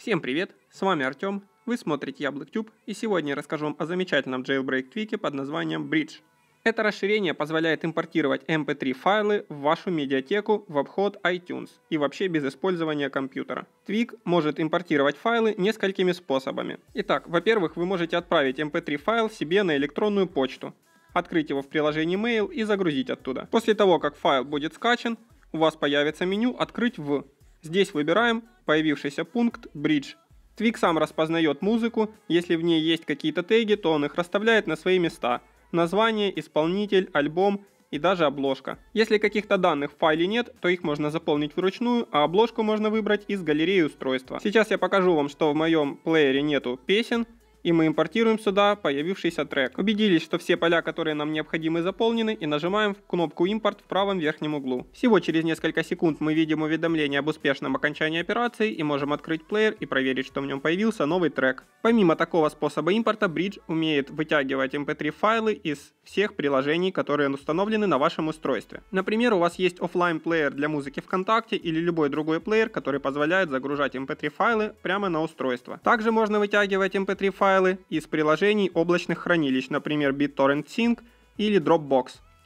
Всем привет, с вами Артем, вы смотрите YablokTube и сегодня расскажу вам о замечательном jailbreak твике под названием Bridge. Это расширение позволяет импортировать MP3 эм файлы в вашу медиатеку в обход iTunes и вообще без использования компьютера. Твик может импортировать файлы несколькими способами. Итак, во-первых, вы можете отправить MP3 эм файл себе на электронную почту, открыть его в приложении Mail и загрузить оттуда. После того, как файл будет скачан, у вас появится меню «Открыть в». Здесь выбираем появившийся пункт «Bridge». Твик сам распознает музыку, если в ней есть какие-то теги, то он их расставляет на свои места – название, исполнитель, альбом и даже обложка. Если каких-то данных в файле нет, то их можно заполнить вручную, а обложку можно выбрать из галереи устройства. Сейчас я покажу вам, что в моем плеере нету песен – и мы импортируем сюда появившийся трек. Убедились, что все поля, которые нам необходимы, заполнены и нажимаем кнопку импорт в правом верхнем углу. Всего через несколько секунд мы видим уведомление об успешном окончании операции и можем открыть плеер и проверить, что в нем появился новый трек. Помимо такого способа импорта, Bridge умеет вытягивать mp3 эм файлы из всех приложений, которые установлены на вашем устройстве. Например, у вас есть офлайн плеер для музыки ВКонтакте или любой другой плеер, который позволяет загружать mp3 эм файлы прямо на устройство. Также можно вытягивать mp3 эм файлы файлы из приложений облачных хранилищ, например, BitTorrent Sync или Dropbox.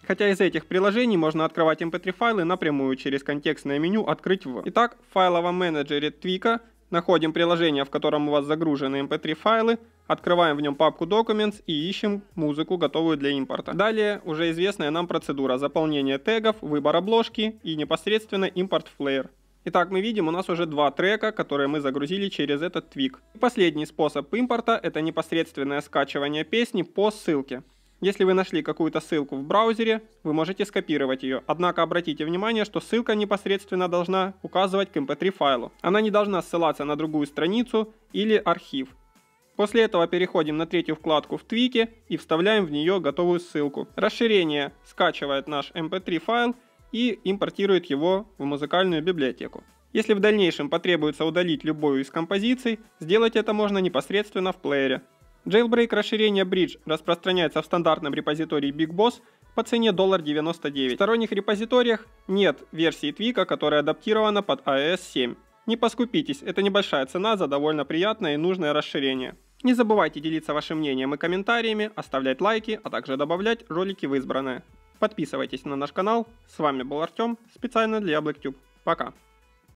Хотя из этих приложений можно открывать mp3 эм файлы напрямую через контекстное меню «Открыть в». Итак, в файловом менеджере Twika находим приложение, в котором у вас загружены mp3 эм файлы, открываем в нем папку Documents и ищем музыку, готовую для импорта. Далее уже известная нам процедура заполнения тегов, выбор обложки и непосредственно импорт в Player. Итак, мы видим, у нас уже два трека, которые мы загрузили через этот твик. И последний способ импорта — это непосредственное скачивание песни по ссылке. Если вы нашли какую-то ссылку в браузере, вы можете скопировать ее, однако обратите внимание, что ссылка непосредственно должна указывать к mp3 эм файлу. Она не должна ссылаться на другую страницу или архив. После этого переходим на третью вкладку в твике и вставляем в нее готовую ссылку. Расширение скачивает наш mp3 эм файл и импортирует его в музыкальную библиотеку. Если в дальнейшем потребуется удалить любую из композиций, сделать это можно непосредственно в плеере. Jailbreak расширение Bridge распространяется в стандартном репозитории Big Boss по цене $1.99. В сторонних репозиториях нет версии Twig, которая адаптирована под iOS 7. Не поскупитесь, это небольшая цена за довольно приятное и нужное расширение. Не забывайте делиться вашим мнением и комментариями, оставлять лайки, а также добавлять ролики в избранное. Подписывайтесь на наш канал. С вами был Артем, специально для BlackTube. Пока.